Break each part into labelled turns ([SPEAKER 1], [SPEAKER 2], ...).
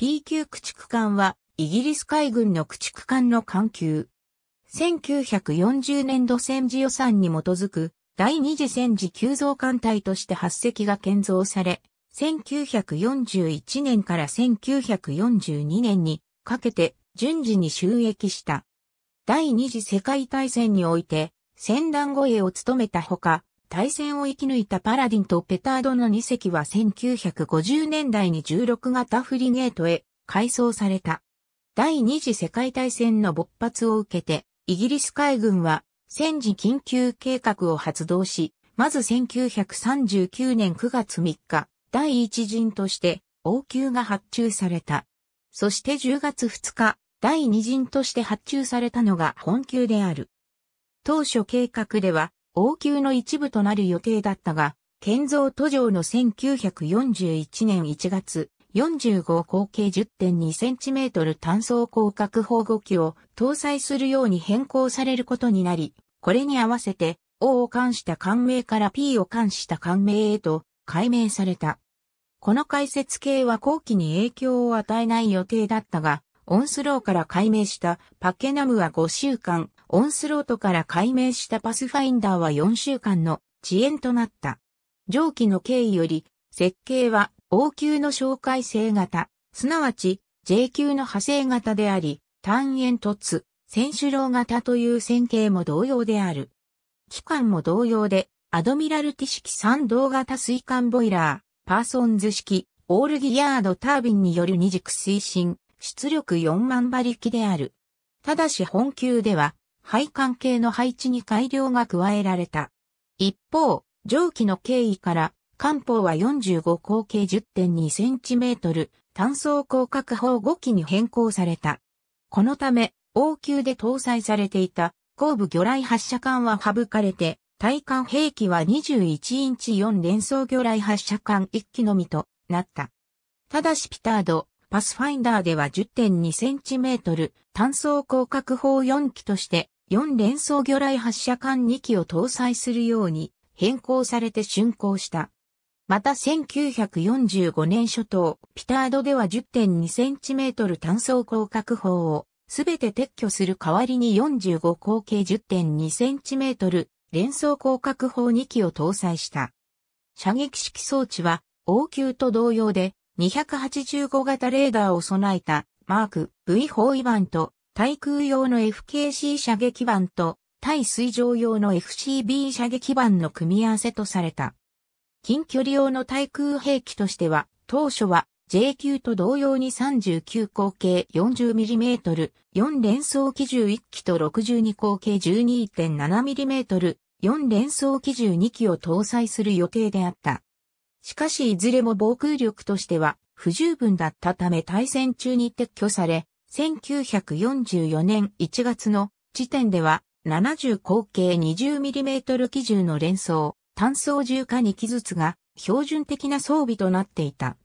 [SPEAKER 1] P 級駆逐艦は、イギリス海軍の駆逐艦の艦級。1940年度戦時予算に基づく、第二次戦時急増艦隊として8隻が建造され、1941年から1942年にかけて順次に収益した。第二次世界大戦において、戦団護衛を務めたほか、対戦を生き抜いたパラディンとペタードの2隻は1950年代に16型フリゲートへ改装された。第二次世界大戦の勃発を受けて、イギリス海軍は戦時緊急計画を発動し、まず1939年9月3日、第一陣として応急が発注された。そして10月2日、第二陣として発注されたのが本級である。当初計画では、王宮の一部となる予定だったが、建造途上の1941年1月、45口径 10.2cm 単装広角砲5機を搭載するように変更されることになり、これに合わせて O を冠した艦名から P を冠した艦名へと改名された。この解説系は後期に影響を与えない予定だったが、オンスローから改名したパケナムは5週間、オンスロートから解明したパスファインダーは4週間の遅延となった。上記の経緯より、設計は O 級の紹介性型、すなわち J 級の派生型であり、単円突、選手楼型という線形も同様である。機関も同様で、アドミラルティ式3動型水管ボイラー、パーソンズ式、オールギアードタービンによる二軸推進、出力4万馬力である。ただし本級では、配管系の配置に改良が加えられた。一方、蒸気の経緯から、艦砲は45口径10.2センチメートル、単装甲角砲5機に変更された。このため、王宮で搭載されていた、後部魚雷発射管は省かれて、対艦兵器は21インチ4連装魚雷発射管1機のみとなった。ただしピタード、パスファインダーでは10.2センチメートル、単装広角砲4機として、4連装魚雷発射管2機を搭載するように変更されて竣工した。また1945年初頭、ピタードでは 10.2cm 単装降格砲をすべて撤去する代わりに45口径 10.2cm 連装降格砲2機を搭載した。射撃式装置は応急と同様で285型レーダーを備えたマーク V 砲イバンと対空用の FKC 射撃板と対水上用の FCB 射撃板の組み合わせとされた。近距離用の対空兵器としては、当初は J 級と同様に39口径 40mm、4連装機銃1機と62口径 12.7mm、4連装機銃2機を搭載する予定であった。しかしいずれも防空力としては不十分だったため対戦中に撤去され、1944年1月の時点では70口径 20mm 基準の連装、単装重化2機ずつが標準的な装備となっていた。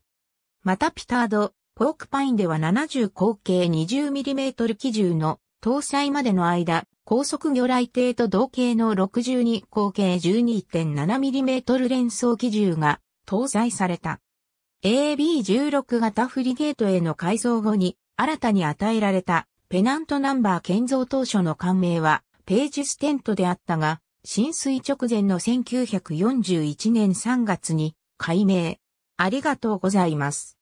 [SPEAKER 1] またピタード、ポークパインでは70口径 20mm 基準の搭載までの間、高速魚雷艇と同型の62口径 12.7mm 連装機銃が搭載された。AB16 型フリゲートへの改造後に新たに与えられたペナントナンバー建造当初の官名はページステントであったが、浸水直前の1941年3月に改名。ありがとうございます。